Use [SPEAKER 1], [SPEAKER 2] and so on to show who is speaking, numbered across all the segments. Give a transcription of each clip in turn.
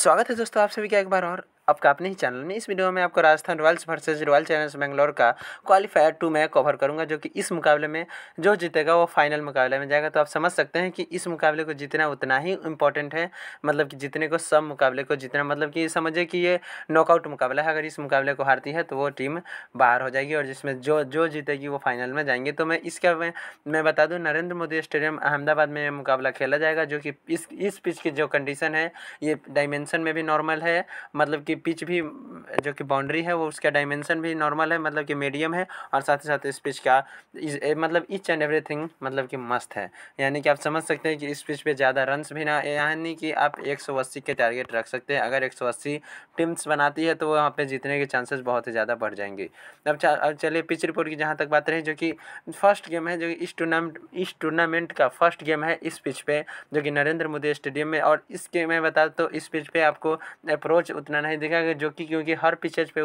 [SPEAKER 1] स्वागत है दोस्तों आप सभी का एक बार और आपका अपने ही चैनल में इस वीडियो में आपको Rajasthan Royals versus Royal Challenge Bangalore का क्वालिफायर टू मैं कवर करूंगा जो कि इस मुकाबले में जो जीतेगा वो फाइनल मुकाबले में जाएगा तो आप समझ सकते हैं कि इस मुकाबले को जीतना उतना ही इंपॉर्टेंट है मतलब कि जितने को सब मुकाबले को जीतना मतलब कि समझिए कि ये नॉकआउट मुकाबला है अगर इस मुकाबले को हारती है तो वो टीम बाहर हो जाएगी और जिसमें जो जो जीतेगी वो फाइनल में जाएंगे तो मैं इसका मैं, मैं बता दूँ नरेंद्र मोदी स्टेडियम अहमदाबाद में मुकाबला खेला जाएगा जो कि इस इस पिच की जो कंडीशन है ये डायमेंशन में भी नॉर्मल है मतलब कि की पिच भी जो कि बाउंड्री है वो उसका डायमेंशन भी नॉर्मल है मतलब कि मीडियम है और साथ ही साथ इस पिच का मतलब ईच एंड एवरीथिंग मतलब कि मस्त है यानी कि आप समझ सकते हैं कि इस पिच पे ज़्यादा रन्स भी ना यानी कि आप एक के टारगेट रख सकते हैं अगर एक टीम्स बनाती है तो वहाँ पर जीतने के चांसेस बहुत ही ज़्यादा बढ़ जाएंगे अब अब चलिए पिच रिपोर्ट की जहाँ तक बात रही जो कि फर्स्ट गेम है जो कि इस टूर्नामेंट इस टूर्नामेंट का फर्स्ट गेम है इस पिच पे जो कि नरेंद्र मोदी स्टेडियम में और इसके मैं बता तो इस पिच पे आपको अप्रोच उतना नहीं देखा जो कि क्योंकि हर पिचेज पे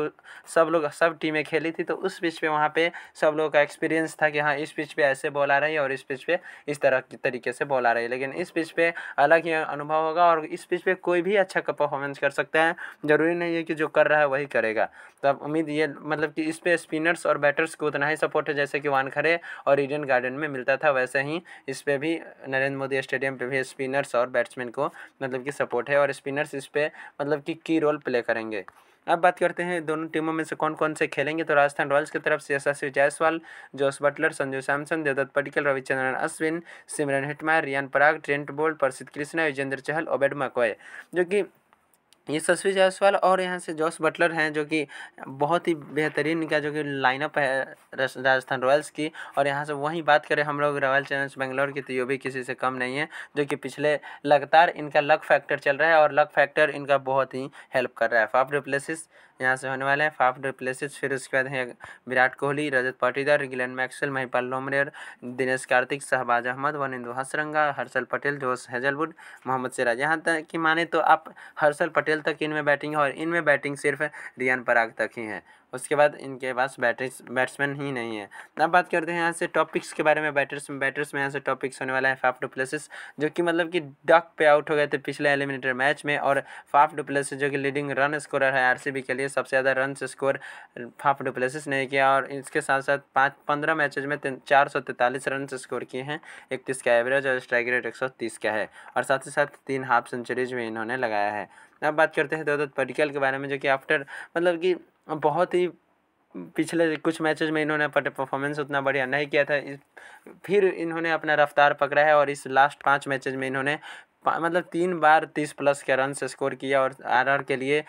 [SPEAKER 1] सब लोग सब टीमें खेली थी तो उस पिच पे वहाँ पे सब लोगों का एक्सपीरियंस था कि हाँ इस पिच पे ऐसे बॉल आ रही है और इस पिच पे इस तरह की तरीके से बॉल आ रही है लेकिन इस पिच पे अलग ही अनुभव होगा और इस पिच पे कोई भी अच्छा परफॉर्मेंस कर सकता है ज़रूरी नहीं है कि जो कर रहा है वही करेगा तो अब उम्मीद ये मतलब कि इस पर स्पिनर्स और बैटर्स को उतना ही सपोर्ट है जैसे कि वानखड़े और ईडन गार्डन में मिलता था वैसे ही इस पर भी नरेंद्र मोदी स्टेडियम पर भी स्पिनर्स और बैट्समैन को मतलब कि सपोर्ट है और स्पिनर्स इस पर मतलब कि की रोल प्ले करेंगे अब बात करते हैं दोनों टीमों में से कौन कौन से खेलेंगे तो राजस्थान रॉयल्स की तरफ से Yashasvi Jaiswal Jos Buttler Sanju Samson Devdutt Padikkal Ravichandran Ashwin Shimron Hetmyer Riyan Parag Trent Boult Prasidh Krishna Yuzvendra Chahal Obed McCoy जो कि ये यशस्वी जायसवाल और यहाँ से जॉस बटलर हैं जो कि बहुत ही बेहतरीन का जो कि लाइनअप है राजस्थान रॉयल्स की और यहाँ से वहीं बात करें हम लोग रॉयल चैलेंज बेंगलोर की तो ये भी किसी से कम नहीं है जो कि पिछले लगातार इनका लक फैक्टर चल रहा है और लक फैक्टर इनका बहुत ही हेल्प कर रहा है फाफ रिप्लेसिस यहाँ से होने वाले हैं फाफ डुप्लेसिस फिर उसके बाद है Virat Kohli Rajat Patidar Glenn Maxwell Mahipal Lomror Dinesh Karthik Shahbaz Ahmed Wanindu Hasaranga Harshal Patel Josh Hazlewood Mohammad Siraj यहाँ तक कि माने तो आप हर्षल पटेल तक इनमें बैटिंग है और इनमें बैटिंग सिर्फ रियान पराग तक ही है उसके बाद इनके पास बैटर्स बैट्समैन ही नहीं है अब बात करते हैं यहाँ से टॉपिक्स के बारे में बैटर्स बैटर्स में यहाँ से टॉपिक्स होने वाला है फाफ डुप्लेसिस जो कि मतलब कि डक पे आउट हो गए थे पिछले एलिमिनेटर मैच में और फाफ डुप्लेसिस जो कि लीडिंग रन स्कोरर है आर के लिए सबसे ज़्यादा रन स्कोर फाफ डुप्लेसिस ने किया और इसके साथ साथ पाँच पंद्रह मैचेज में चार सौ तैतालीस रन स्कोर किए हैं इकतीस का एवरेज और स्ट्राइक रेट एक सौ तीस का है और साथ ही साथ तीन हाफ सेंचुरीज भी इन्होंने लगाया है अब बात करते हैं दौदत पडिकल के बारे में जो कि आफ्टर मतलब कि बहुत ही पिछले कुछ मैचेस में इन्होंने परफॉर्मेंस उतना बढ़िया नहीं किया था फिर इन्होंने अपना रफ्तार पकड़ा है और इस लास्ट पाँच मैचेस में इन्होंने मतलब तीन बार तीस प्लस के रन से स्कोर किया और आरआर के लिए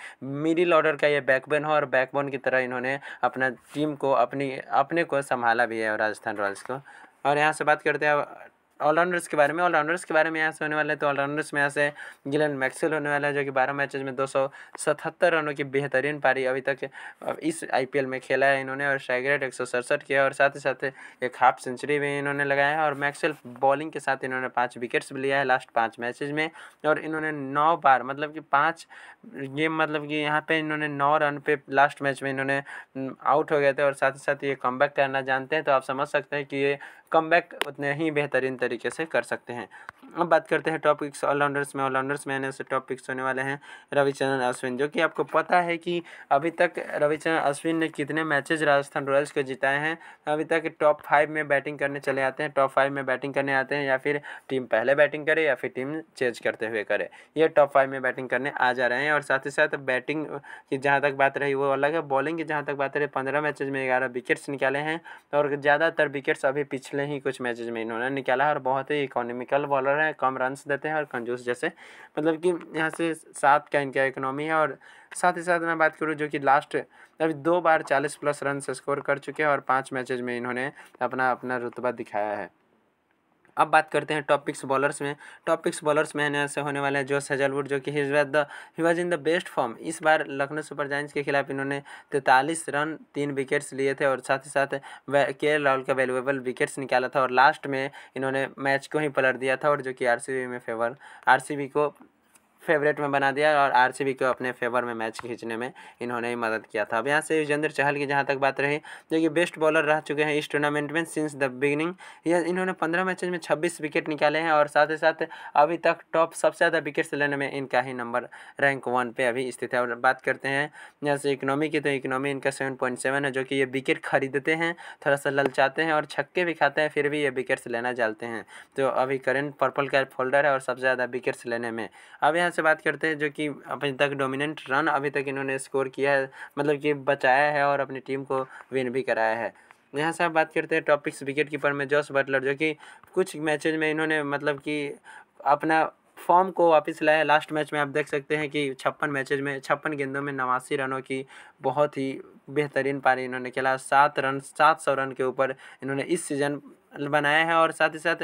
[SPEAKER 1] मिडिल ऑर्डर का ये बैकबोन हो और बैकबोन की तरह इन्होंने अपना टीम को अपनी अपने को संभाला भी है राजस्थान रॉयल्स को और यहाँ से बात करते हैं ऑलराउंडर्स के बारे में ऑलराउंडर्स के बारे में यहाँ से होने वाला है तो ऑलराउंडर्स में यहाँ से गिलन मैक्सल होने वाला है जो कि बारह मैचेज में दो सौ सतहत्तर रनों की बेहतरीन पारी अभी तक इस आई में खेला है इन्होंने और सैगरेट एक सौ सड़सठ किया और साथ ही साथ एक हाफ सेंचुरी भी इन्होंने लगाया है और मैक्सवेल बॉलिंग के साथ इन्होंने पाँच विकेट्स भी लिया है लास्ट पाँच मैचेज में और इन्होंने नौ बार मतलब कि पाँच गेम मतलब कि यहाँ पे इन्होंने नौ रन पे लास्ट मैच में इन्होंने आउट हो गए थे और साथ ही साथ ये कम करना जानते हैं तो आप समझ सकते हैं कि ये कम बैक उतने ही बेहतरीन तरीके से कर सकते हैं अब बात करते हैं टॉप पिक्स ऑलराउंडर्स में ऑलराउंडर्स में ऐसे टॉप पिक्स होने वाले हैं रविचंद्रन अश्विन जो कि आपको पता है कि अभी तक रविचंद्रन अश्विन ने कितने मैचेज राजस्थान रॉयल्स को जिताए हैं अभी तक टॉप फाइव में बैटिंग करने चले आते हैं टॉप फाइव में बैटिंग करने आते हैं या फिर टीम पहले बैटिंग करे या फिर टीम चेंज करते हुए करे ये टॉप फाइव में बैटिंग करने आ जा रहे हैं और साथ ही साथ बैटिंग की जहाँ तक बात रही वो अलग है बॉलिंग की जहाँ तक बात रही पंद्रह मैचेज में ग्यारह विकेट्स निकाले हैं और ज़्यादातर विकेट्स अभी पिछले पिछले ही कुछ मैचेज में इन्होंने निकाला है और बहुत ही इकोनॉमिकल बॉलर हैं कम रन्स देते हैं और कंजूस जैसे मतलब कि यहाँ से सात का इनका इकोनॉमी है और साथ ही साथ मैं बात करूँ जो कि लास्ट अभी दो बार चालीस प्लस रन स्कोर कर चुके हैं और पाँच मैचेज में इन्होंने अपना अपना रुतबा दिखाया है अब बात करते हैं टॉपिक्स बॉलर्स में टॉपिक्स बॉलर्स में से होने वाले हैं जोस हेजलवुड जो कि his was the he was in the best form इस बार लखनऊ सुपर जाइंस के खिलाफ इन्होंने तैंतालीस रन तीन विकेट्स लिए थे और साथ ही साथ के राहुल का वैल्यूएबल विकेट्स निकाला था और लास्ट में इन्होंने मैच को ही पलट दिया था और जो कि आर में फेवर आर को फेवरेट में बना दिया और आरसीबी को अपने फेवर में मैच खींचने में इन्होंने ही मदद किया था अब यहाँ से युजेंद्र चहल की जहाँ तक बात रही जो कि बेस्ट बॉलर रह चुके हैं इस टूर्नामेंट में सिंस द बिगिनिंग यह इन्होंने पंद्रह मैचेज में छब्बीस विकेट निकाले हैं और साथ ही साथ अभी तक टॉप सबसे ज़्यादा विकेट्स लेने में इनका ही नंबर रैंक वन पर अभी स्थित है और बात करते हैं यहाँ से इकनॉमी की तो इकनॉमी इनका सेवन पॉइंट सेवन है जो कि ये विकेट खरीदते हैं थोड़ा सा ललचाते हैं और छक्के भी खाते हैं फिर भी ये विकेट्स लेना चाहते हैं तो अभी करेंट पर्पल का फोल्डर है और सबसे ज़्यादा विकेट्स लेने में अब यहाँ से बात करते हैं जो कि अभी तक डोमिनेंट रन अभी तक इन्होंने स्कोर किया है मतलब कि बचाया है और अपनी टीम को विन भी कराया है यहाँ से आप बात करते हैं टॉपिक्स विकेट कीपर में जॉस बटलर जो कि कुछ मैचेज में इन्होंने मतलब कि अपना फॉर्म को वापस लाया लास्ट मैच में आप देख सकते हैं कि छप्पन मैचेज में छप्पन गेंदों में नवासी रनों की बहुत ही बेहतरीन पारी इन्होंने खेला सात रन सात सौ रन के ऊपर इन्होंने इस सीज़न बनाया है और साथ ही साथ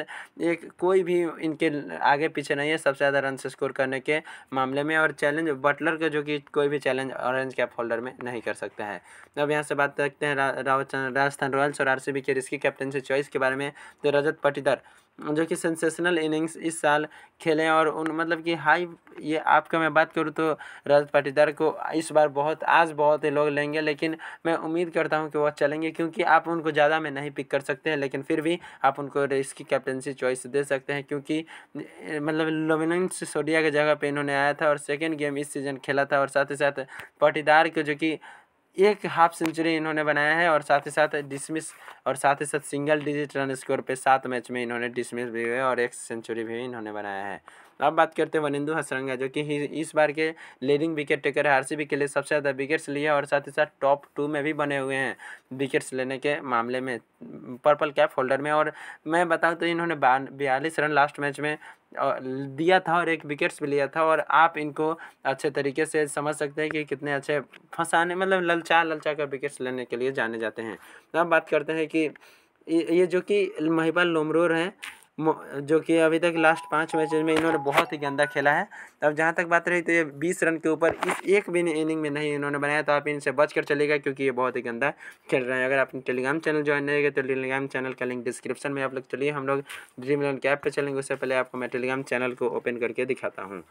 [SPEAKER 1] एक कोई भी इनके आगे पीछे नहीं है सबसे ज़्यादा रन स्कोर करने के मामले में और चैलेंज बटलर का जो कि कोई भी चैलेंज ऑरेंज कैप होल्डर में नहीं कर सकता है अब यहाँ से बात करते हैं राजस्थान रॉयल्स और आर के रिस्की कैप्टनसी चॉइस के बारे में तो रजत पटीदार जो कि सेंसेशनल इनिंग्स इस साल खेलें और उन मतलब कि हाई ये आपका मैं बात करूँ तो रजत पाटीदार को इस बार बहुत आज बहुत ही लोग लेंगे लेकिन मैं उम्मीद करता हूँ कि वह चलेंगे क्योंकि आप उनको ज़्यादा में नहीं पिक कर सकते हैं लेकिन फिर भी आप उनको रेस की कैप्टनसी चॉइस दे सकते हैं क्योंकि मतलब लोमिनेंस सोडिया की जगह पर इन्होंने आया था और सेकेंड गेम इस सीज़न खेला था और साथ ही साथ पाटीदार को जो कि एक हाफ सेंचुरी इन्होंने बनाया है और साथ ही साथ डिसमिस और साथ ही साथ सिंगल डिजिट रन स्कोर पे सात मैच में इन्होंने डिसमिस भी हुए और एक सेंचुरी भी इन्होंने बनाया है अब बात करते हैं वनिंदु हसरंगा जो कि इस बार के लीडिंग विकेट टेकर है आरसीबी के लिए सबसे ज़्यादा विकेट्स लिए और साथ ही साथ टॉप टू में भी बने हुए हैं विकेट्स लेने के मामले में पर्पल कैप होल्डर में और मैं बताऊँ तो इन्होंने बयालीस रन लास्ट मैच में दिया था और एक विकेट्स भी लिया था और आप इनको अच्छे तरीके से समझ सकते हैं कि कितने अच्छे फंसाने मतलब ललचा ललचा कर विकेट्स लेने के लिए जाने जाते हैं अब बात करते हैं कि ये जो कि महिपाल लोमरोर हैं जो कि अभी तक लास्ट पाँच मैच में इन्होंने बहुत ही गंदा खेला है अब जहाँ तक बात रही तो ये बीस रन के ऊपर इस एक भी इनिंग में नहीं इन्होंने बनाया तो आप इनसे बच कर चलेगा क्योंकि ये बहुत ही गंदा खेल रहे हैं अगर आपने टेलीग्राम चैनल ज्वाइन नहीं तो टेलीग्राम चैनल का लिंक डिस्क्रिप्शन में आप लोग चलिए हम लोग ड्रीम इलेवन के ऐप पर चलेंगे उससे पहले आपको मैं टेलीग्राम चैनल को ओपन करके दिखाता हूँ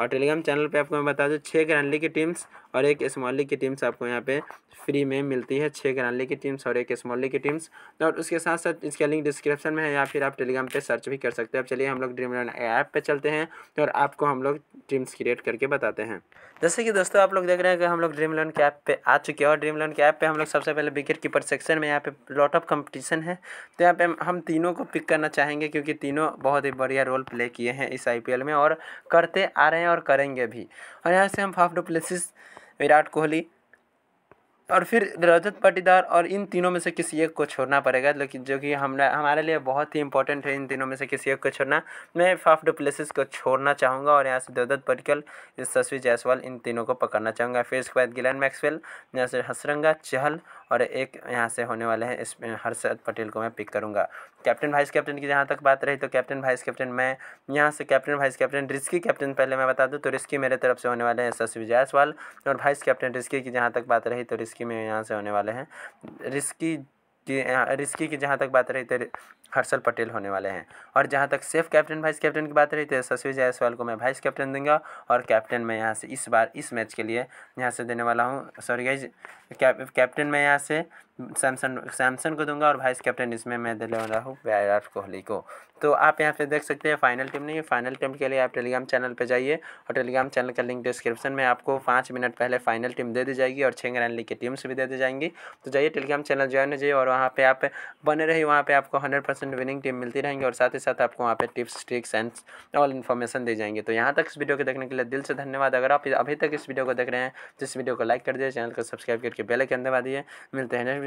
[SPEAKER 1] और टेलीग्राम चैनल पे आपको मैं बता दूँ छः ग्रैंड की टीम्स और एक स्मॉल की टीम्स आपको यहाँ पे फ्री में मिलती है छः ग्रैंड की टीम्स और एक स्मॉल की टीम्स और उसके साथ साथ इसका लिंक डिस्क्रिप्शन में है या फिर आप टेलीग्राम पे सर्च भी कर सकते हैं अब चलिए हम लोग ड्रीम इलेवन ऐप पर चलते हैं और आपको हम लोग टीम्स क्रिएट करके बताते हैं जैसे कि दोस्तों आप लोग देख रहे हैं कि हम लोग ड्रीम इलेवन के ऐप पर आ चुके हैं और ड्रीम इलेवन के ऐप पर हम लोग सबसे पहले विकेट कीपर सेक्शन में यहाँ पे लॉट ऑफ कंपटीशन है तो यहाँ पे हम तीनों को पिक करना चाहेंगे क्योंकि तीनों बहुत ही बढ़िया रोल प्ले किए हैं इस आई में और करते आ रहे हैं हैं और करेंगे भी और यहाँ से हम फाफ डुप्लेसिस विराट कोहली और फिर रजत पाटीदार और इन तीनों में से किसी एक को छोड़ना पड़ेगा लेकिन जो कि हमने हमारे लिए बहुत ही इंपॉर्टेंट है इन तीनों में से किसी एक को छोड़ना मैं फाफ डुप्लेसिस को छोड़ना चाहूँगा और यहाँ से देवदत्त पटिकल यशस्वी जायसवाल इन तीनों को पकड़ना चाहूँगा फिर इसके बाद गिलैन मैक्सवेल यहाँ से हसरंगा चहल और एक यहाँ से होने वाले हैं इस हर्षद पटेल को मैं पिक करूँगा कैप्टन वाइस कैप्टन की जहाँ तक बात रही तो कैप्टन वाइस कैप्टन मैं यहाँ से captain vice captain risky captain पहले मैं बता दूँ तो रिस्की मेरे तरफ से होने वाले हैं यशस्वी जायसवाल और वाइस कैप्टन रिस्की की जहाँ तक बात रही तो रिस्की में यहाँ से होने वाले हैं रिस्की कि रिस्की की जहाँ तक बात रही थी हर्षल पटेल होने वाले हैं और जहाँ तक सेफ कैप्टन वाइस कैप्टन की बात रही थी सशवी जायसवाल को मैं वाइस कैप्टन दूंगा और कैप्टन मैं यहाँ से इस बार इस मैच के लिए यहाँ से देने वाला हूँ सॉरी गाइज कैप्टन मैं यहाँ से सैमसन सैमसन को दूंगा और वाइस कैप्टन इसमें मैं दिल रहा हूँ विराट कोहली को तो आप यहाँ पे देख सकते हैं फाइनल टीम नहीं है फाइनल टीम के लिए आप टेलीग्राम चैनल पे जाइए और टेलीग्राम चैनल का लिंक डिस्क्रिप्शन में आपको पाँच मिनट पहले फाइनल टीम दे दी जाएगी और छेंग लीग की टीम्स भी दे दी जाएंगी तो जाइए टेलीग्राम चैनल ज्वाइन हो जाइए और वहाँ पर आप बने रहिए वहाँ पर आपको हंड्रेड विनिंग टीम मिलती रहेंगी और साथ ही साथ आपको वहाँ पर tips tricks and all information दी जाएंगी तो यहाँ तक इस वीडियो को देखने के लिए दिल से धन्यवाद अगर आप अभी तक इस वीडियो को देख रहे हैं तो इस वीडियो को लाइक कर दिए चैनल को सब्सक्राइब करके बेल आइकन दिए मिलते हैं